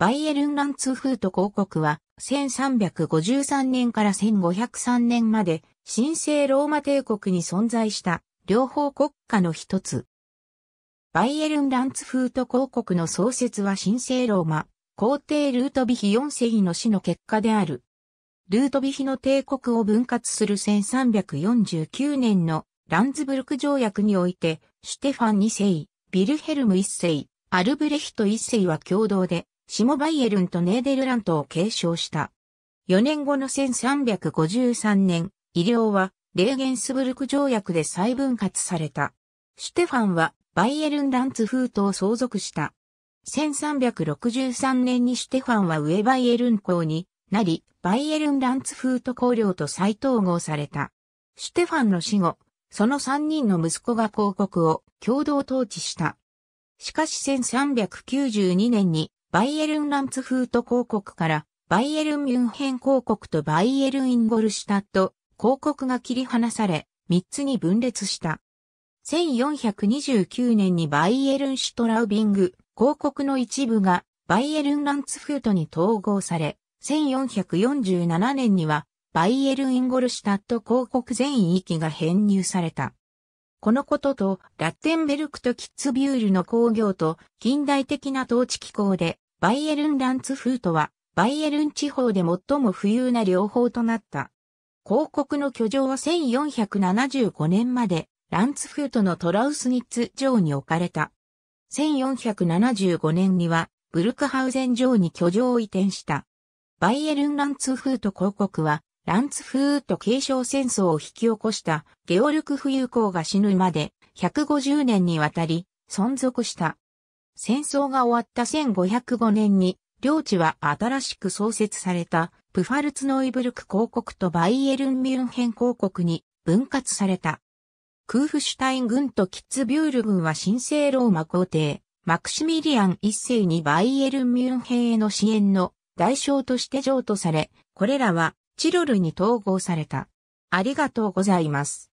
バイエルンランツフート公国は1353年から1503年まで神聖ローマ帝国に存在した両方国家の一つ。バイエルンランツフート公国の創設は神聖ローマ皇帝ルートビヒ4世の死の結果である。ルートビヒの帝国を分割する1349年のランズブルク条約において、シュテファン2世、ビルヘルム1世、アルブレヒト1世は共同で、シモバイエルンとネーデルラントを継承した。4年後の1353年、医療はレーゲンスブルク条約で再分割された。シュテファンはバイエルンランツフートを相続した。1363年にシュテファンは上バイエルン公になり、バイエルンランツフート公領と再統合された。シュテファンの死後、その3人の息子が広告を共同統治した。しかし1392年にバイエルンランツフート広告からバイエルンミュンヘン広告とバイエルンインゴルシュタット広告が切り離され、3つに分裂した。1429年にバイエルンシュトラウビング広告の一部がバイエルンランツフートに統合され、1447年にはバイエルンインゴルシュタット広告全域が編入された。このことと、ラッテンベルクとキッツビュールの工業と近代的な統治機構で、バイエルンランツフートは、バイエルン地方で最も富裕な両方となった。広告の居城は1475年まで、ランツフートのトラウスニッツ城に置かれた。1475年には、ブルクハウゼン城に居城を移転した。バイエルンランツフート広告は、ランツフート継承戦争を引き起こしたゲオルク富裕公が死ぬまで150年にわたり存続した。戦争が終わった1505年に、領地は新しく創設された、プファルツノイブルク公国とバイエルンミュンヘン公国に分割された。クーフシュタイン軍とキッツビュール軍は神聖ローマ皇帝、マクシミリアン一世にバイエルンミュンヘンへの支援の代償として譲渡され、これらはチロルに統合された。ありがとうございます。